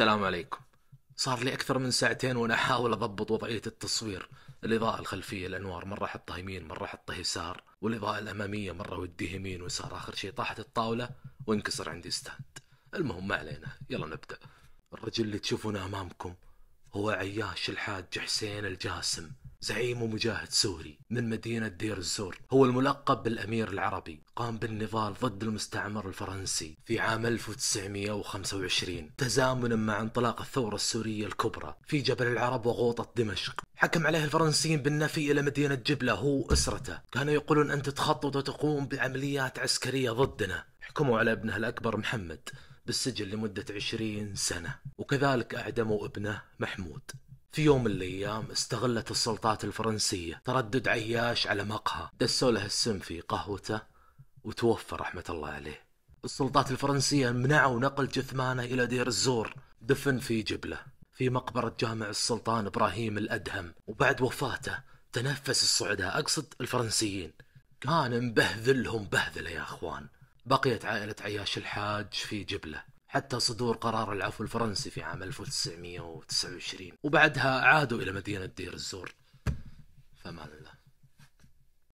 السلام عليكم صار لي اكثر من ساعتين وانا احاول اضبط وضعيه التصوير الاضاءه الخلفيه الانوار مره احطها يمين مره احطها يسار والاضاءه الاماميه مره وديها يمين ويسار اخر شيء طاحت الطاوله وانكسر عندي ستاند المهم ما علينا يلا نبدا الرجل اللي تشوفونه امامكم هو عياش الحاج حسين الجاسم زعيم ومجاهد سوري من مدينة دير الزور هو الملقب بالأمير العربي قام بالنضال ضد المستعمر الفرنسي في عام 1925 تزامنا مع انطلاق الثورة السورية الكبرى في جبل العرب وغوطة دمشق حكم عليه الفرنسيين بالنفي إلى مدينة جبلة هو وأسرته كانوا يقولون أنت تخطط وتقوم بعمليات عسكرية ضدنا حكموا على ابنه الأكبر محمد بالسجن لمدة عشرين سنة وكذلك أعدموا ابنه محمود في يوم من الايام استغلت السلطات الفرنسيه تردد عياش على مقهى دسوا له السم في قهوته وتوفى رحمه الله عليه. السلطات الفرنسيه منعوا نقل جثمانه الى دير الزور دفن في جبله في مقبره جامع السلطان ابراهيم الادهم وبعد وفاته تنفس الصعداء اقصد الفرنسيين كان مبهذلهم بهذله يا اخوان. بقيت عائله عياش الحاج في جبله حتى صدور قرار العفو الفرنسي في عام 1929 وبعدها عادوا إلى مدينة دير الزور فمان الله